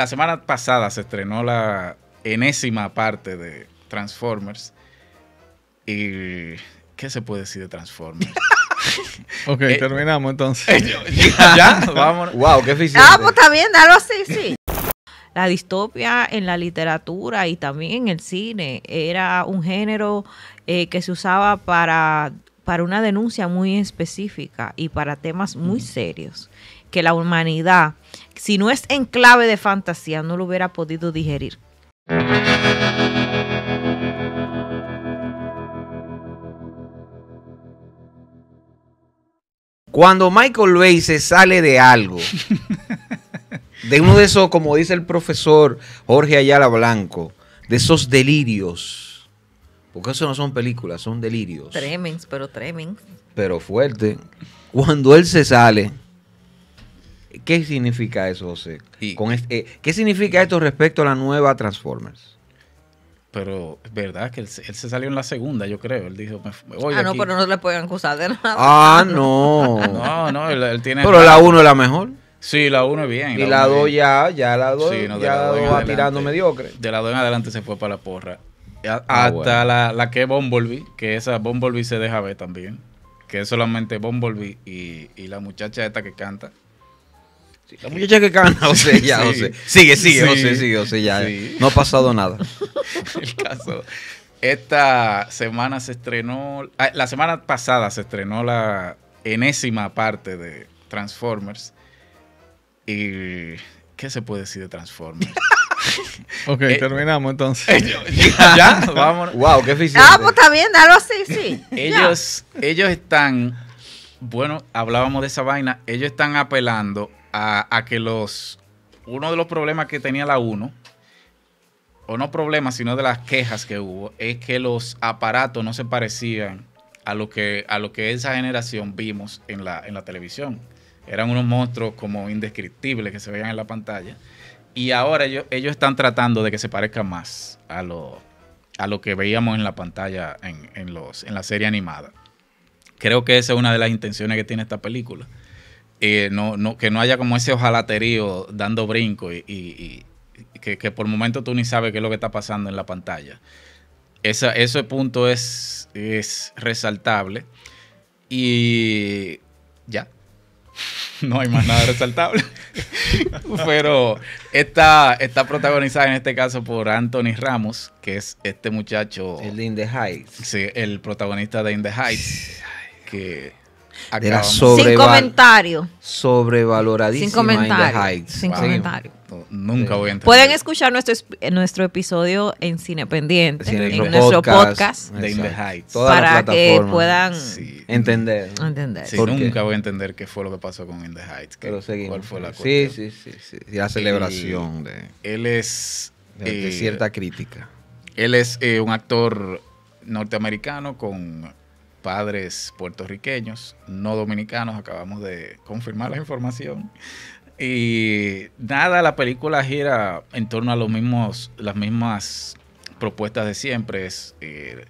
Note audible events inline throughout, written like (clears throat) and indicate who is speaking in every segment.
Speaker 1: La semana pasada se estrenó la enésima parte de Transformers. Y. ¿Qué se puede decir de Transformers? (laughs) ok, eh,
Speaker 2: terminamos entonces.
Speaker 3: Eh, (laughs) ya,
Speaker 2: Wow, qué
Speaker 1: eficiente. Ah, pues
Speaker 3: también, dalo así, sí. La distopia en la literatura y también en el cine era un género eh, que se usaba para, para una denuncia muy específica y para temas muy serios que la humanidad, si no es en clave de fantasía, no lo hubiera podido digerir.
Speaker 4: Cuando Michael Bay se sale de algo, de uno de esos, como dice el profesor Jorge Ayala Blanco, de esos delirios, porque eso no son películas, son delirios.
Speaker 3: Tremens, pero tremens.
Speaker 4: Pero fuerte. Cuando él se sale, ¿Qué significa eso, José? Eh, ¿Qué significa esto respecto a la nueva Transformers? Pero es verdad que él, se
Speaker 1: salió en la segunda, yo creo. Él dijo, me voy Ah, no, pero
Speaker 3: no le pueden acusar de nada. Ah, no. no, no,
Speaker 1: él, tiene... Pero la 1 es la mejor. Sí, la 1 es bien. Y la 2 ya, ya la 2 sí, ya la dos va tirando mediocre. De la 2 en adelante se fue para la porra. Ah, hasta la, la que es Bumblebee, que esa Bumblebee se deja ver también. Que es solamente Bumblebee y, y la muchacha esta que canta.
Speaker 4: La muchacha que gana, sea, (laughs) ya, sea... Sigue, sigue, José, sigue, ya. Eh. No ha pasado nada.
Speaker 1: (laughs) El caso. Esta semana se estrenó, ah, la semana pasada se estrenó la enésima parte de Transformers. Y, ¿Qué se puede decir de Transformers?
Speaker 2: (laughs) ok, eh, terminamos entonces.
Speaker 1: ya, vamos Wow, qué eficiente. Ah, pues está bien,
Speaker 3: dalo así, sí. ellos,
Speaker 1: ellos están, bueno, hablábamos de esa vaina, ellos están apelando a, que los. Uno de los problemas que tenía la 1, o no problemas, sino de las quejas que hubo, es que los aparatos no se parecían a lo que, a lo que esa generación vimos en la, en la televisión. Eran unos monstruos como indescriptibles que se veían en la pantalla. Y ahora ellos, están tratando de que se parezca más a lo, a lo que veíamos en la pantalla en, los, en la serie animada. Creo que esa es una de las intenciones que tiene esta película eh, no, que no haya como ese ojalaterío dando brinco y, que, por momento tú ni sabes qué es lo que está pasando en la pantalla. ese punto es, resaltable y ya. (laughs)
Speaker 2: No hay más nada resaltable.
Speaker 1: (laughs) Pero está, está protagonizada en este caso por Anthony Ramos, que es este muchacho. El de In the Heights. Sí, el protagonista de In the Heights. que sin
Speaker 3: comentario.
Speaker 4: sobrevaloradísimo Sin comentario. Sin Nunca voy a entender.
Speaker 3: Pueden escuchar nuestro, eh, nuestro episodio en Cine Pendiente, en nuestro podcast de In the Heights. para que puedan
Speaker 1: entender. entender. nunca voy a entender qué fue lo que pasó con In the Heights. Pero seguimos. ¿Cuál fue la sí, sí, sí, sí, La celebración. de, él es. De, eh, cierta crítica. Él es eh, un actor norteamericano con padres puertorriqueños, no dominicanos, acabamos de confirmar la información. Y nada, la película gira en torno a los mismos, las mismas propuestas de siempre. Eh,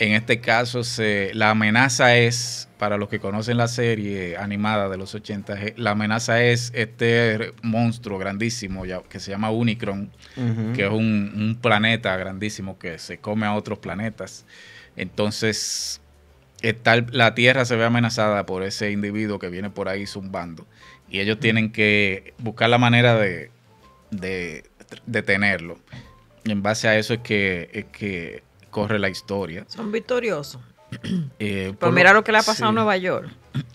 Speaker 1: en este caso, se, la amenaza es, para los que conocen la serie animada de los 80, la amenaza es este monstruo grandísimo que se llama Unicron, que es un planeta grandísimo que se come a otros planetas. Entonces, la tierra se ve amenazada por ese individuo que viene por ahí zumbando. Y ellos mm. tienen que buscar la manera de, Detenerlo Y en base a eso es que, corre la historia.
Speaker 3: Son victoriosos.
Speaker 1: Eh, pues mira lo, que le ha pasado a Nueva
Speaker 3: York.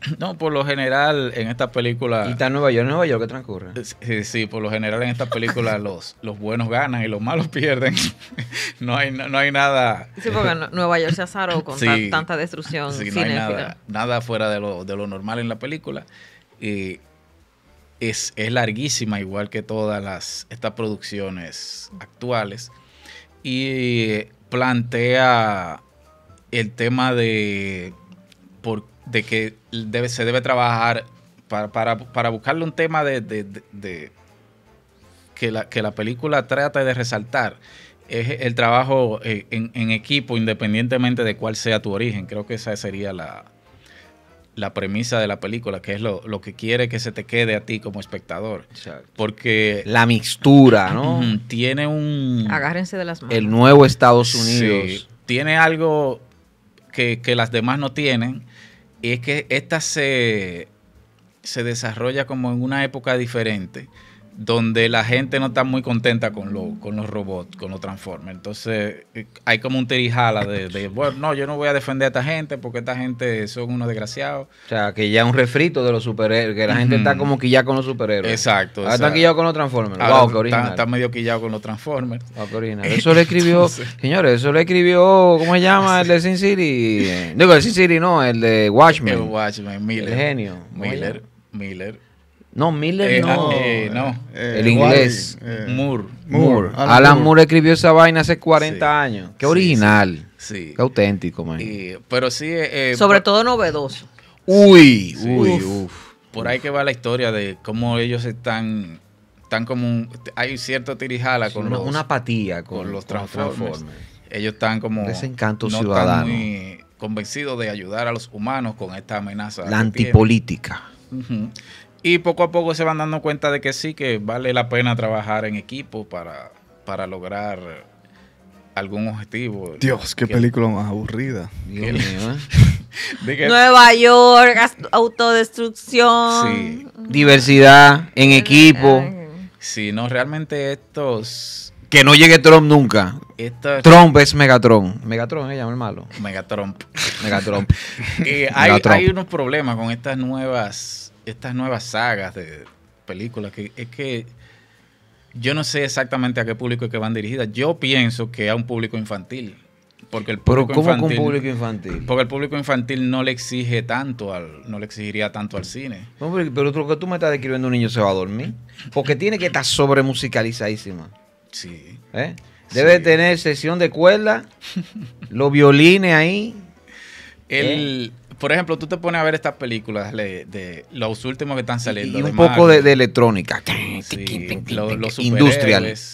Speaker 3: (clears throat)
Speaker 1: No, por lo general en esta película. ¿Y está en Nueva York? Nueva York qué transcurre? Eh, sí, por lo general en esta película (laughs) los, los buenos ganan y los malos pierden. (laughs) no, hay, no, hay nada. Sí, porque
Speaker 3: Nueva York se azaró con tanta destrucción. Sí,
Speaker 1: nada, fuera de lo, normal en la película. Y es, larguísima, igual que todas las, estas producciones actuales. Y eh, plantea el tema de por qué de que se debe trabajar para, buscarle un tema de, que, la, que, la, película trata de resaltar. Es el trabajo eh, en, equipo, independientemente de cuál sea tu origen. Creo que esa sería la, la premisa de la película, que es lo, que quiere que se te quede a ti como espectador. Porque...
Speaker 4: La mixtura, ¿no? Tiene un...
Speaker 3: Agárrense de las manos.
Speaker 4: El nuevo Estados Unidos. tiene
Speaker 1: algo que, que las demás no tienen y es que esta se, se desarrolla como en una época diferente donde la gente no está muy contenta con, con los robots, con los Transformers. Entonces eh, hay como un tirijala de, bueno, no, yo no voy a defender a esta gente porque esta gente son unos desgraciados.
Speaker 4: O sea, que ya es un refrito de los superhéroes, que la gente está como quillada con los superhéroes. Exacto. Ahora con los Transformers. está medio quillado con los Transformers. (laughs) eso le escribió, señores, eso le escribió, ¿cómo se llama? (laughs) El de Sin City. no el Sin City no, el de Watchmen. El Watchmen, Miller. El genio. Miller. Miller. No, Miller eh, no. Ah, eh, eh, el inglés. Moore. Moore. Alan, Moore. escribió esa vaina hace 40 años. Qué original. Sí. Qué auténtico, man. pero sí. Sobre todo novedoso. Uy, uf.
Speaker 1: Por ahí que va la historia de cómo ellos están. Están como un, hay cierto tirijala con una, los, una apatía con, los Ellos están como desencanto no ciudadano, muy convencidos de ayudar a los humanos con esta amenaza. La antipolítica. Y poco a poco se van dando cuenta de que sí, que vale la pena trabajar en equipo para, para lograr algún objetivo. Dios, qué película
Speaker 4: más aburrida. ¿eh?
Speaker 3: (laughs) Nueva York, autodestrucción.
Speaker 4: Diversidad en equipo.
Speaker 1: Sí, no, realmente estos...
Speaker 4: Que no llegue Trump nunca. Trump es Megatron.
Speaker 1: Megatron ella, el malo. Megatron. Megatron. hay unos problemas con estas nuevas estas nuevas sagas de películas, que es que yo no sé exactamente a qué público es que van dirigidas. Yo pienso que a un público infantil. Porque el público ¿Pero cómo infantil, un público infantil? Porque el público infantil no le exige tanto al, no le exigiría tanto
Speaker 4: al cine. pero, lo que tú me estás describiendo, un niño se va a dormir. Porque tiene que estar sobre musicalizadísima. Sí. ¿Eh? Debe tener sesión de cuerda, los violines ahí.
Speaker 1: El, ¿eh? por ejemplo, tú te pones a ver estas películas de, los últimos que están saliendo. Y, un poco de,
Speaker 4: electrónica.
Speaker 1: los, industriales.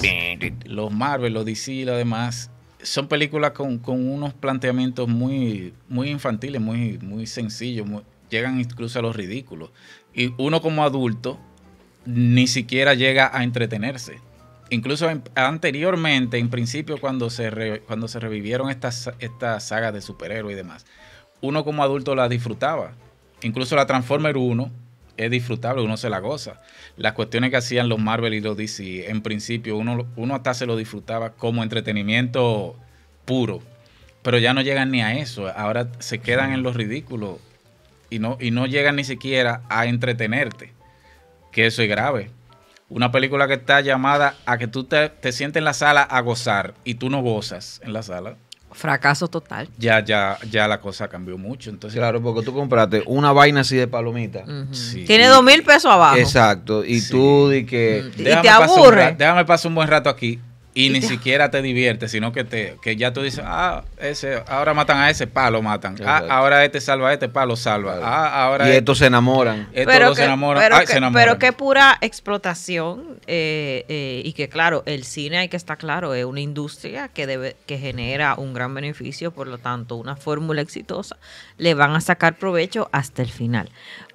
Speaker 1: Los Marvel, los DC y lo demás. Son películas con, unos planteamientos muy, muy infantiles, muy, muy sencillos. llegan incluso a los ridículos. Y uno como adulto ni siquiera llega a entretenerse. Incluso anteriormente, en principio, cuando se, cuando se revivieron estas sagas de superhéroes y demás, uno como adulto la disfrutaba. Incluso la Transformer 1 es disfrutable, uno se la goza. Las cuestiones que hacían los Marvel y los DC, en principio uno, hasta se lo disfrutaba como entretenimiento puro. Pero ya no llegan ni a eso, ahora se quedan en los ridículos y no, y no llegan ni siquiera a entretenerte, que eso es grave. Una película que está llamada a que tú te, te sientes en la sala a gozar y tú no gozas en la sala,
Speaker 3: fracaso total.
Speaker 4: Ya, ya, ya la cosa cambió mucho. Entonces, claro, porque tú compraste una vaina así de palomita. Tiene dos mil pesos abajo. Exacto. Y tú di que. Y te aburre. déjame
Speaker 1: pasar un buen rato aquí. Y, ni siquiera te divierte, sino que te que ya tú dices, ah, ese, ahora matan a ese palo, matan. Ah, ahora este salva a este palo, salva. Ah, ahora y estos se enamoran.
Speaker 4: Estos pero qué
Speaker 3: pura explotación. Eh, eh, y que, claro, el cine hay que estar claro, es una industria que, debe, que genera un gran beneficio, por lo tanto, una fórmula exitosa, le van a sacar provecho hasta el final.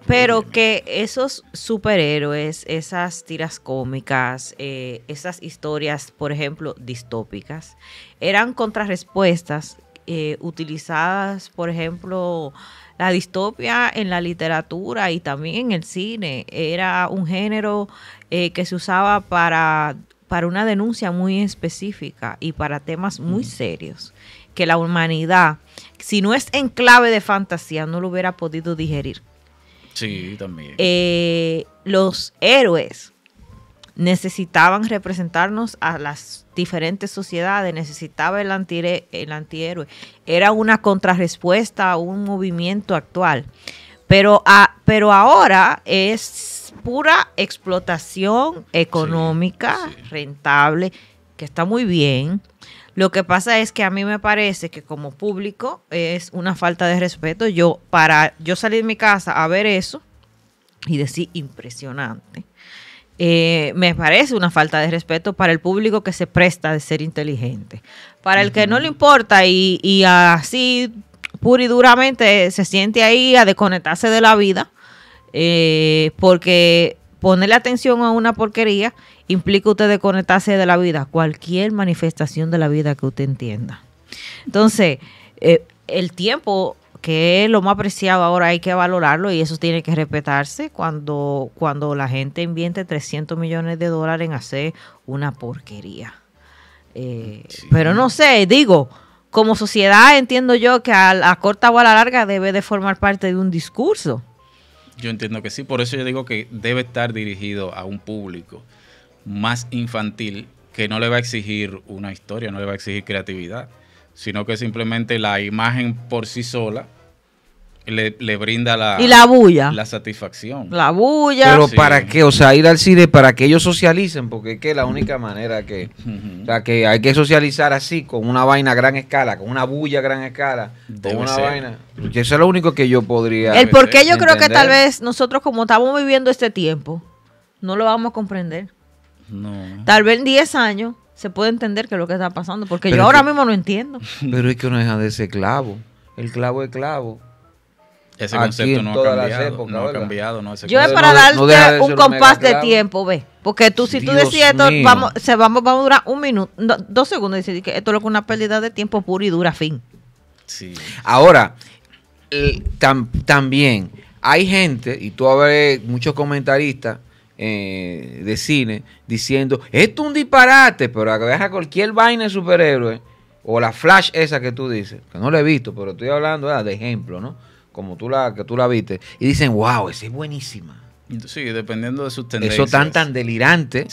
Speaker 3: Pero que esos superhéroes, esas tiras cómicas, eh, esas historias, por ejemplo, distópicas, eran contrarrespuestas eh, utilizadas, por ejemplo, la distopia en la literatura y también en el cine. Era un género eh, que se usaba para, para una denuncia muy específica y para temas muy serios que la humanidad, si no es en clave de fantasía, no lo hubiera podido digerir.
Speaker 1: Sí, también.
Speaker 3: Eh, los héroes necesitaban representarnos a las diferentes sociedades, necesitaba el, antihéroe. Era una contrarrespuesta a un movimiento actual. Pero, a, pero ahora es pura explotación económica, rentable, que está muy bien, lo que pasa es que a mí me parece que como público es una falta de respeto. Yo, para yo salir de mi casa a ver eso y decir impresionante, eh, me parece una falta de respeto para el público que se presta de ser inteligente. Para el que no le importa y, así pura y duramente se siente ahí a desconectarse de la vida, eh, porque Ponerle la atención a una porquería implica usted desconectarse de la vida, cualquier manifestación de la vida que usted entienda. Entonces, eh, el tiempo que es lo más apreciado ahora hay que valorarlo y eso tiene que respetarse cuando, cuando la gente invierte 300 millones de dólares en hacer una porquería. Eh, pero no sé, digo, como sociedad entiendo yo que a corta o a la larga debe de formar parte de un discurso. Yo
Speaker 1: entiendo que sí, por eso yo digo que debe estar dirigido a un público más infantil que no le va a exigir una historia, no le va a exigir creatividad, sino que simplemente la imagen por sí sola le, brinda la, y la, bulla. la satisfacción.
Speaker 3: La
Speaker 4: bulla. Pero para qué, o sea, ir al cine para que ellos socialicen, porque es que la única manera que, o sea, que hay que socializar así, con una vaina a gran escala, con una bulla a gran escala, con una vaina. Eso es lo único que yo podría. El por qué yo creo que tal vez
Speaker 3: nosotros, como estamos viviendo este tiempo, no lo vamos a comprender. Tal vez en 10 años se puede entender que es lo que está pasando, porque yo ahora mismo no entiendo.
Speaker 4: (laughs) Pero es que uno deja de ser clavo. El clavo es clavo. Ese concepto no ha cambiado, no no, ese Yo es para darte un compás de tiempo,
Speaker 3: ve. Porque tú, si tú decís esto, vamos, se vamos, a durar un minuto, dos segundos, y que esto es lo que una pérdida de tiempo pura y dura, fin.
Speaker 4: Sí. Ahora, también hay gente, y tú habrás muchos comentaristas eh, de cine diciendo, esto es un disparate, pero deja cualquier vaina de superhéroe, o la flash esa que tú dices, que no la he visto, pero estoy hablando ah, de ejemplo, ¿no? como tú la, que tú la viste, y dicen, wow, esa es
Speaker 1: buenísima. Sí, dependiendo de sus tendencias. Eso tan
Speaker 4: tan delirante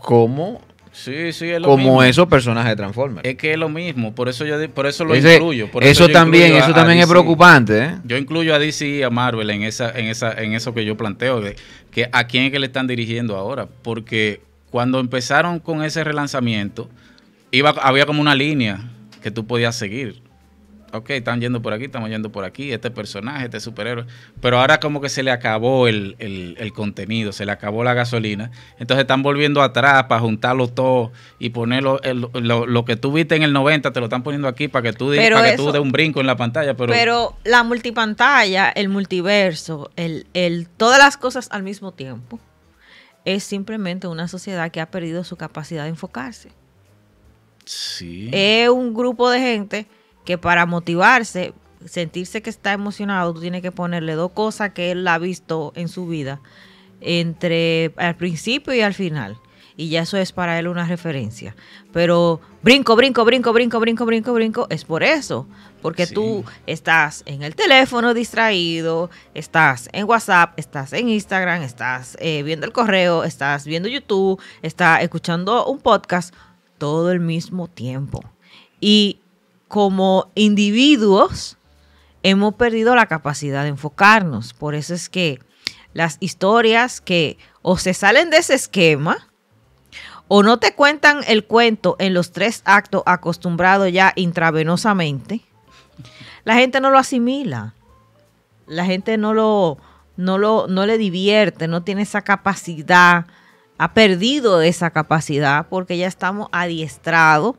Speaker 4: como
Speaker 1: como esos personajes de Transformers. Es que es lo mismo, por eso yo por eso lo incluyo. eso, también, eso también es preocupante. ¿eh? Yo incluyo a DC y a Marvel en esa, en esa, en eso que yo planteo, que a quién es que le están dirigiendo ahora, porque cuando empezaron con ese relanzamiento, iba, había como una línea que tú podías seguir ok, están yendo por aquí, estamos yendo por aquí, este personaje, este superhéroe, pero ahora como que se le acabó el, contenido, se le acabó la gasolina, entonces están volviendo atrás para juntarlo todo y ponerlo, lo, que tú viste en el 90, te lo están poniendo aquí para que tú, digas para tú des un brinco en la pantalla. Pero, pero
Speaker 3: la multipantalla, el multiverso, el, todas las cosas al mismo tiempo, es simplemente una sociedad que ha perdido su capacidad de enfocarse.
Speaker 1: Sí.
Speaker 3: Es un grupo de gente que para motivarse, sentirse que está emocionado, tú tienes que ponerle dos cosas que él ha visto en su vida, entre al principio y al final. Y ya eso es para él una referencia. Pero brinco, brinco, brinco, brinco, brinco, brinco, brinco, es por eso. Porque tú estás en el teléfono distraído, estás en WhatsApp, estás en Instagram, estás eh, viendo el correo, estás viendo YouTube, estás escuchando un podcast todo el mismo tiempo. Y como individuos hemos perdido la capacidad de enfocarnos. Por eso es que las historias que o se salen de ese esquema o no te cuentan el cuento en los tres actos acostumbrados ya intravenosamente, la gente no lo asimila. La gente no lo, no lo, no le divierte, no tiene esa capacidad, ha perdido esa capacidad porque ya estamos adiestrados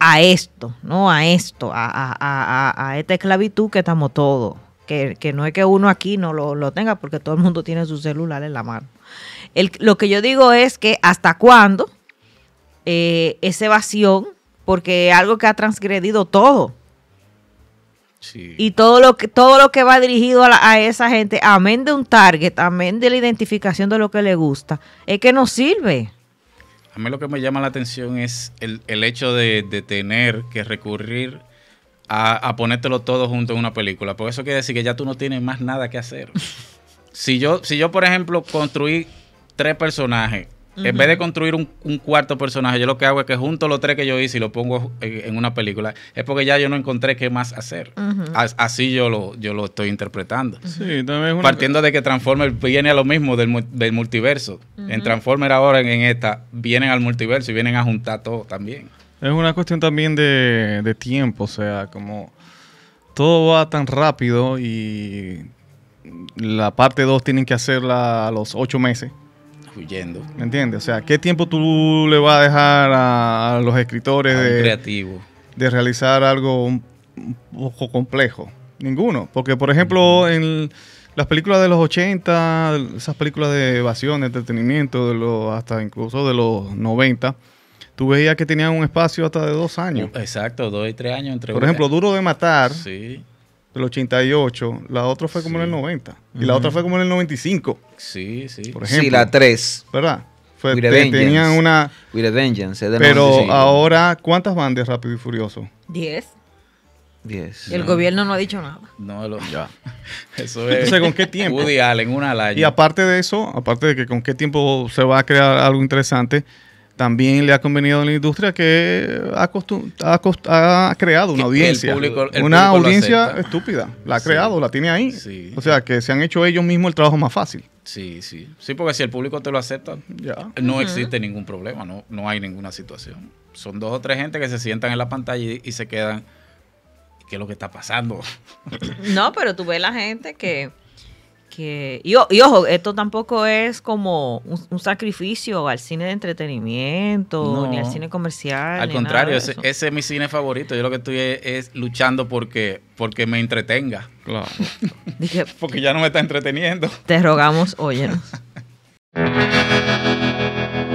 Speaker 3: a esto, ¿no? A esto, a, esta esclavitud que estamos todos. Que, no es que uno aquí no lo, tenga, porque todo el mundo tiene su celular en la mano. lo que yo digo es que hasta cuándo eh, es evasión, porque es algo que ha transgredido todo. Y todo lo que todo lo que va dirigido a, a, esa gente, amén de un target, amén de la identificación de lo que le gusta, es que no sirve.
Speaker 1: A mí lo que me llama la atención es el, hecho de, tener que recurrir a, a, ponértelo todo junto en una película. Por eso quiere decir que ya tú no tienes más nada que hacer. (laughs) si, yo, si yo, por ejemplo, construí tres personajes en vez de construir un, cuarto personaje, yo lo que hago es que junto los tres que yo hice y lo pongo en una película, es porque ya yo no encontré qué más hacer. Así yo lo, yo lo estoy interpretando.
Speaker 2: Sí, Partiendo
Speaker 1: de que Transformer viene a lo mismo del, multiverso. En Transformer ahora, en, esta, vienen al multiverso y vienen a juntar todo también.
Speaker 2: Es una cuestión también de, de tiempo, o sea, como todo va tan rápido y la parte 2 tienen que hacerla a los 8 meses. ¿Me entiendes? O sea, ¿qué tiempo tú le vas a dejar a, los escritores
Speaker 1: de,
Speaker 2: realizar algo un, poco complejo? Ninguno. Porque, por ejemplo, en las películas de los 80, esas películas de evasión, entretenimiento, de los, hasta incluso de los 90, tú veías que tenían un espacio hasta de dos años.
Speaker 1: Exacto, dos y tres años entre Por ejemplo,
Speaker 2: Duro de Matar. Sí del 88, la otra fue como en el 90 y la otra fue como en el 95. Sí, sí. Por ejemplo, sí, la 3. ¿Verdad? Fue, te, tenían una With a Vengeance, Pero ahora, ¿cuántas bandas Rápido y Furioso?
Speaker 3: 10.
Speaker 1: 10. El gobierno no ha dicho nada. No, ya. (laughs) Eso es. Entonces, ¿con qué tiempo? Woody Allen, una
Speaker 2: Y aparte de eso, aparte de que con qué tiempo se va a crear algo interesante, también le ha convenido a la industria que ha, creado una audiencia. una audiencia estúpida. La ha creado, la tiene ahí. Sí. O sea, que se han hecho ellos mismos el trabajo más fácil. Sí, sí.
Speaker 1: Sí, porque si el público te lo acepta, ya. no existe ningún problema, no, no hay ninguna situación. Son dos o tres gente que se sientan en la pantalla y, y se quedan. ¿Qué es
Speaker 3: lo que está pasando? no, pero tú ves la gente que y, ojo, esto tampoco es como un, sacrificio al cine de entretenimiento, ni al cine comercial. Al contrario, ese,
Speaker 1: es mi cine favorito. Yo lo que estoy es, luchando porque, porque me entretenga. Claro. (laughs) porque ya no me está entreteniendo.
Speaker 3: Te rogamos, óyenos. (laughs)